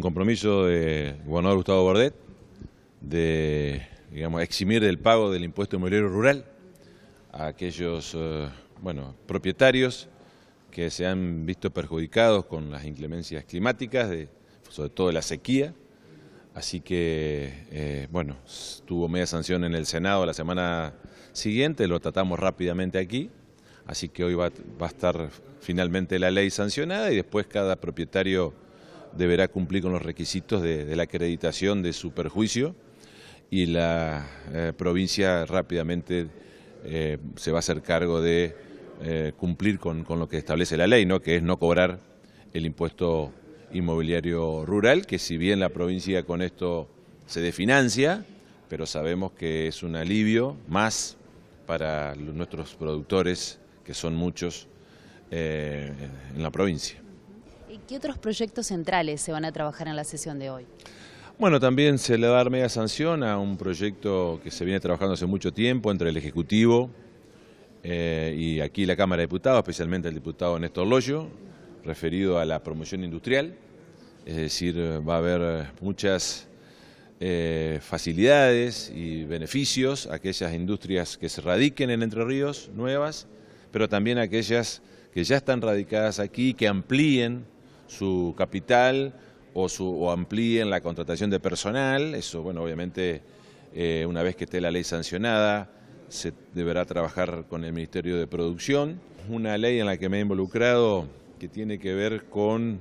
compromiso de gobernador Gustavo Bordet de digamos, eximir del pago del impuesto inmobiliario rural a aquellos eh, bueno, propietarios que se han visto perjudicados con las inclemencias climáticas, de, sobre todo la sequía. Así que, eh, bueno, tuvo media sanción en el Senado la semana siguiente, lo tratamos rápidamente aquí. Así que hoy va, va a estar finalmente la ley sancionada y después cada propietario deberá cumplir con los requisitos de, la acreditación de su perjuicio y la eh, provincia rápidamente eh, se va a hacer cargo de eh, cumplir con, lo que establece la ley, ¿no? que es no cobrar el impuesto inmobiliario rural, que si bien la provincia con esto se desfinancia, pero sabemos que es un alivio más para nuestros productores, que son muchos en la provincia. ¿Qué otros proyectos centrales se van a trabajar en la sesión de hoy? Bueno, también se le va a dar media sanción a un proyecto que se viene trabajando hace mucho tiempo entre el Ejecutivo eh, y aquí la Cámara de Diputados, especialmente el diputado Néstor Loyo, referido a la promoción industrial. Es decir, va a haber muchas eh, facilidades y beneficios a aquellas industrias que se radiquen en Entre Ríos, nuevas, pero también a aquellas que ya están radicadas aquí, que amplíen su capital o, su, o amplíen la contratación de personal. Eso, bueno, obviamente, eh, una vez que esté la ley sancionada, se deberá trabajar con el Ministerio de Producción. Una ley en la que me he involucrado que tiene que ver con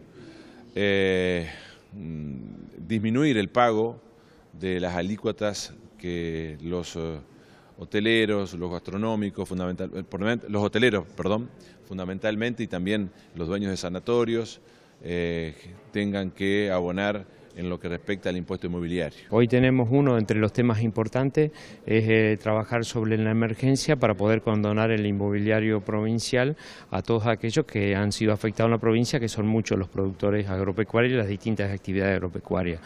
eh, mm, disminuir el pago de las alícuotas que los eh, hoteleros, los gastronómicos, los hoteleros, perdón, fundamentalmente y también los dueños de sanatorios, eh, tengan que abonar en lo que respecta al impuesto inmobiliario. Hoy tenemos uno entre los temas importantes, es eh, trabajar sobre la emergencia para poder condonar el inmobiliario provincial a todos aquellos que han sido afectados en la provincia, que son muchos los productores agropecuarios y las distintas actividades agropecuarias.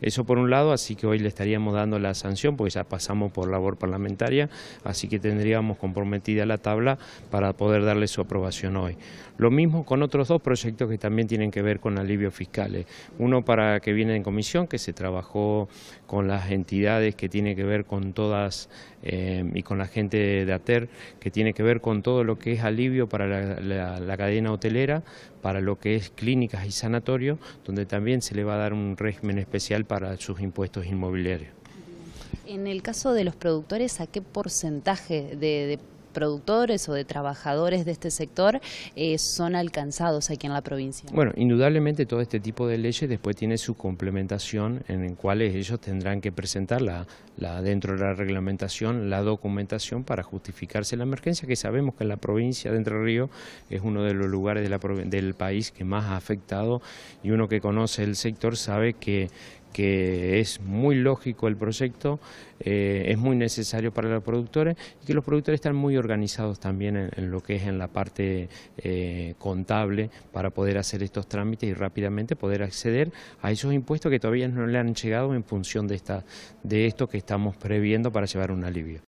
Eso por un lado, así que hoy le estaríamos dando la sanción, porque ya pasamos por labor parlamentaria, así que tendríamos comprometida la tabla para poder darle su aprobación hoy. Lo mismo con otros dos proyectos que también tienen que ver con alivios fiscales. Uno para que vienen comisión, que se trabajó con las entidades que tiene que ver con todas eh, y con la gente de ATER, que tiene que ver con todo lo que es alivio para la, cadena hotelera, para lo que es clínicas y sanatorios, donde también se le va a dar un régimen especial para sus impuestos inmobiliarios. En el caso de los productores, ¿a qué porcentaje de, de productores o de trabajadores de este sector eh, son alcanzados aquí en la provincia. Bueno, indudablemente todo este tipo de leyes después tiene su complementación en el cual ellos tendrán que presentar dentro de la reglamentación la documentación para justificarse la emergencia, que sabemos que la provincia de Entre Ríos es uno de los lugares del país que más ha afectado y uno que conoce el sector sabe que que es muy lógico el proyecto, eh, es muy necesario para los productores y que los productores están muy organizados también en, lo que es en la parte eh, contable para poder hacer estos trámites y rápidamente poder acceder a esos impuestos que todavía no le han llegado en función de, esta, de esto que estamos previendo para llevar un alivio.